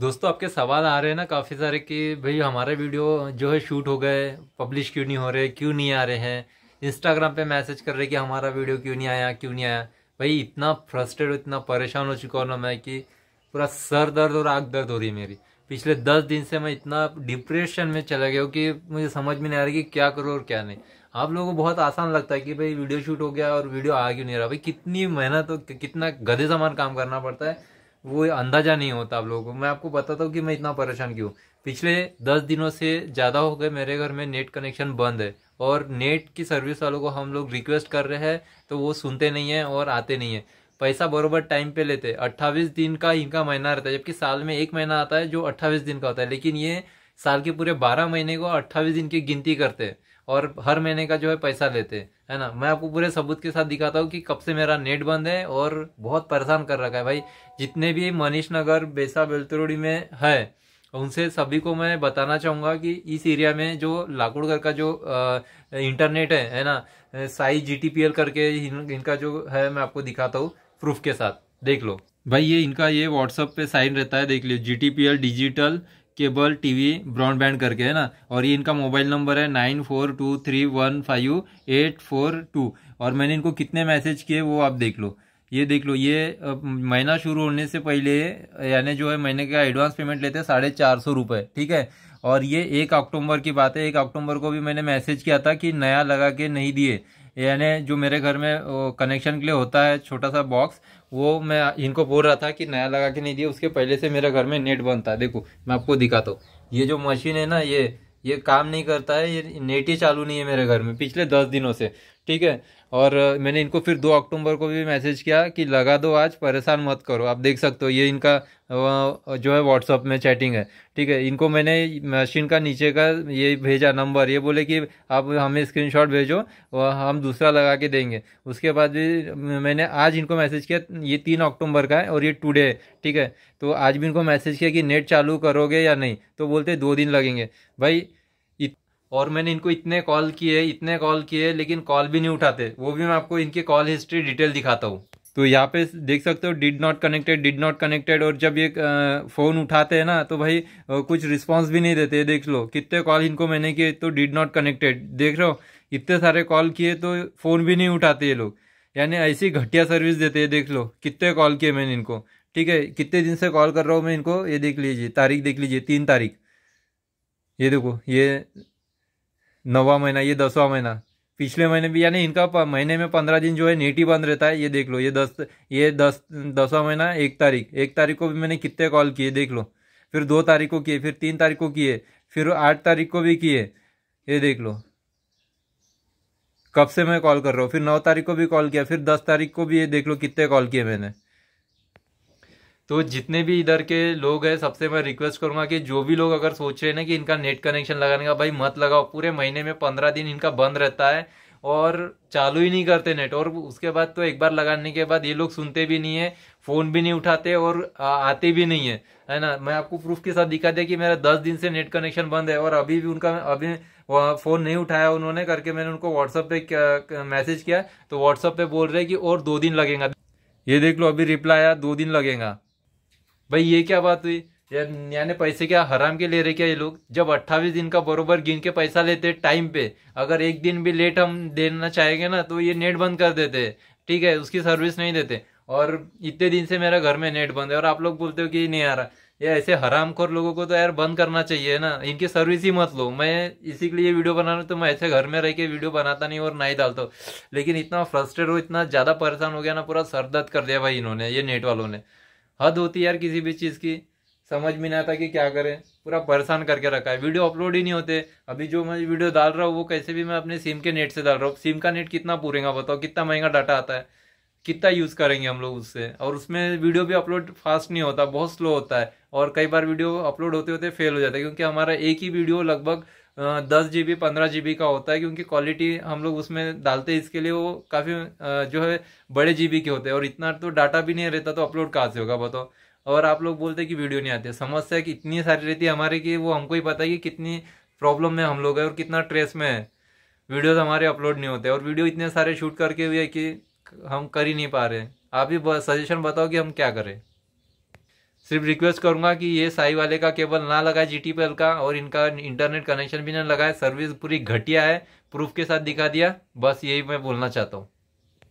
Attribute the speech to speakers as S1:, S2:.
S1: दोस्तों आपके सवाल आ रहे हैं ना काफ़ी सारे कि भाई हमारे वीडियो जो है शूट हो गए पब्लिश क्यों नहीं हो रहे क्यों नहीं आ रहे हैं इंस्टाग्राम पे मैसेज कर रहे कि हमारा वीडियो क्यों नहीं आया क्यों नहीं आया भाई इतना फ्रस्ट्रेट इतना परेशान हो चुका हूँ ना मैं कि पूरा सर दर्द और आग दर्द हो रही है मेरी पिछले दस दिन से मैं इतना डिप्रेशन में चला गया हूँ कि मुझे समझ में नहीं आ रही कि क्या करूँ और क्या नहीं आप लोगों को बहुत आसान लगता है कि भाई वीडियो शूट हो गया और वीडियो आ क्यों नहीं रहा भाई कितनी मेहनत तो, कितना गधे सामान काम करना पड़ता है वो अंदाजा नहीं होता आप लोगों को मैं आपको बताता हूँ कि मैं इतना परेशान क्यों पिछले दस दिनों से ज़्यादा हो गए मेरे घर में नेट कनेक्शन बंद है और नेट की सर्विस वालों को हम लोग रिक्वेस्ट कर रहे हैं तो वो सुनते नहीं हैं और आते नहीं हैं पैसा बरोबर टाइम पे लेते अट्ठावीस दिन का इनका महीना रहता है जबकि साल में एक महीना आता है जो अट्ठावीस दिन का होता है लेकिन ये साल के पूरे बारह महीने को अट्ठावी दिन की गिनती करते और हर महीने का जो है पैसा लेते है ना मैं आपको पूरे सबूत के साथ दिखाता हूँ कि कब से मेरा नेट बंद है और बहुत परेशान कर रखा है भाई जितने भी मनीष नगर बेसा बेलतरोड़ी में है उनसे सभी को मैं बताना चाहूँगा कि इस एरिया में जो घर का जो आ, इंटरनेट है है ना साई जी करके इन, इनका जो है मैं आपको दिखाता हूँ प्रूफ के साथ देख लो भाई ये इनका ये व्हाट्सअप पे साइन रहता है देख लो L digital cable TV broadband करके है ना और ये इनका मोबाइल नंबर है nine four two three one five eight four two और मैंने इनको कितने मैसेज किए वो आप देख लो ये देख लो ये महीना शुरू होने से पहले यानी जो है महीने का एडवांस पेमेंट लेते हैं साढ़े चार सौ रुपये ठीक है और ये एक अक्टूबर की बात है एक अक्टूबर को भी मैंने मैसेज किया था कि नया लगा के नहीं दिए यानी जो मेरे घर में कनेक्शन के लिए होता है छोटा सा बॉक्स वो मैं इनको बोल रहा था कि नया लगा के नहीं दिया उसके पहले से मेरे घर में नेट बनता है देखो मैं आपको दिखाता हूँ ये जो मशीन है ना ये ये काम नहीं करता है ये नेट ही चालू नहीं है मेरे घर में पिछले दस दिनों से ठीक है और मैंने इनको फिर दो अक्टूबर को भी मैसेज किया कि लगा दो आज परेशान मत करो आप देख सकते हो ये इनका जो है व्हाट्सअप में चैटिंग है ठीक है इनको मैंने मशीन का नीचे का ये भेजा नंबर ये बोले कि आप हमें स्क्रीनशॉट भेजो हम दूसरा लगा के देंगे उसके बाद भी मैंने आज इनको मैसेज किया ये तीन अक्टूबर का है और ये टुडे है ठीक है तो आज भी इनको मैसेज किया कि नेट चालू करोगे या नहीं तो बोलते दो दिन लगेंगे भाई और मैंने इनको इतने कॉल किए इतने कॉल किए लेकिन कॉल भी नहीं उठाते वो भी मैं आपको इनकी कॉल हिस्ट्री डिटेल दिखाता हूँ तो यहाँ पे देख सकते हो did not connected did not connected और जब ये फ़ोन उठाते हैं ना तो भाई कुछ रिस्पांस भी नहीं देते देख लो कितने कॉल इनको मैंने किए तो डिड नॉट कनेक्टेड देख रहे हो इतने सारे कॉल किए तो फ़ोन भी नहीं उठाते ये लोग यानी ऐसी घटिया सर्विस देते हैं देख लो कितने कॉल किए मैंने इनको ठीक है कितने दिन से कॉल कर रहा हूँ मैं इनको ये देख लीजिए तारीख देख लीजिए तीन तारीख ये देखो ये नवा महीना ये दसवा महीना पिछले महीने भी यानी इनका महीने में पंद्रह दिन जो है नेटी बंद रहता है ये देख लो ये दस ये दस दसवा महीना एक तारीख एक तारीख को भी मैंने कितने कॉल किए देख लो फिर दो तारीख को किए फिर तीन तारीख को किए फिर आठ तारीख को भी किए ये देख लो कब से मैं कॉल कर रहा हूँ फिर नौ तारीख को भी कॉल किया फिर दस तारीख को भी ये देख लो कितने कॉल किए मैंने तो जितने भी इधर के लोग हैं सबसे मैं रिक्वेस्ट करूंगा कि जो भी लोग अगर सोच रहे हैं ना कि इनका नेट कनेक्शन लगाने का भाई मत लगाओ पूरे महीने में पंद्रह दिन इनका बंद रहता है और चालू ही नहीं करते नेट और उसके बाद तो एक बार लगाने के बाद ये लोग सुनते भी नहीं है फ़ोन भी नहीं उठाते और आते भी नहीं है है ना मैं आपको प्रूफ के साथ दिखा दिया कि मेरा दस दिन से नेट कनेक्शन बंद है और अभी भी उनका अभी फ़ोन नहीं उठाया उन्होंने करके मैंने उनको व्हाट्सअप पे मैसेज किया तो व्हाट्सअप पे बोल रहे कि और दो दिन लगेगा ये देख लो अभी रिप्लाई आया दो दिन लगेगा भाई ये क्या बात हुई यार यानी पैसे क्या हराम के ले रहे क्या ये लोग जब अट्ठावी दिन का बरोबर गिन के पैसा लेते टाइम पे अगर एक दिन भी लेट हम देना चाहेंगे ना तो ये नेट बंद कर देते ठीक है उसकी सर्विस नहीं देते और इतने दिन से मेरा घर में नेट बंद है और आप लोग बोलते हो कि नहीं आ रहा ये ऐसे हराम खोर लोगों को तो यार बंद करना चाहिए ना इनकी सर्विस ही मत लो मैं इसी के लिए वीडियो बना रहा हूँ तो मैं ऐसे घर में रह के वीडियो बनाता नहीं और ना ही डालता हूँ लेकिन इतना फ्रस्ट्रेट हो इतना ज़्यादा परेशान हो गया ना पूरा सर दर्द कर दिया भाई इन्होंने ये नेट वालों ने हद होती है यार किसी भी चीज़ की समझ में नहीं आता कि क्या करें पूरा परेशान करके रखा है वीडियो अपलोड ही नहीं होते अभी जो मैं वीडियो डाल रहा हूँ वो कैसे भी मैं अपने सिम के नेट से डाल रहा हूँ सिम का नेट कितना पूरेगा बताओ कितना महंगा डाटा आता है कितना यूज़ करेंगे हम लोग उससे और उसमें वीडियो भी अपलोड फास्ट नहीं होता बहुत स्लो होता है और कई बार वीडियो अपलोड होते होते फेल हो जाता है क्योंकि हमारा एक ही वीडियो लगभग दस जी बी पंद्रह जी बी का होता है क्योंकि क्वालिटी हम लोग उसमें डालते हैं इसके लिए वो काफ़ी जो है बड़े जी बी के होते हैं और इतना तो डाटा भी नहीं रहता तो अपलोड कहाँ से होगा बताओ और आप लोग बोलते हैं कि वीडियो नहीं आती समस्या कि इतनी सारी रहती है हमारे कि वो हमको ही पता है कि कितनी प्रॉब्लम में हम लोग है और कितना ट्रेस में है वीडियोज़ हमारे अपलोड नहीं होते और वीडियो इतने सारे शूट करके हुए कि हम कर ही नहीं पा रहे आप ही सजेशन बताओ कि हम क्या करें सिर्फ रिक्वेस्ट करूंगा कि ये साई वाले का केबल ना लगाए जी टी का और इनका इंटरनेट कनेक्शन भी ना लगाए सर्विस पूरी घटिया है प्रूफ के साथ दिखा दिया बस यही मैं बोलना चाहता हूँ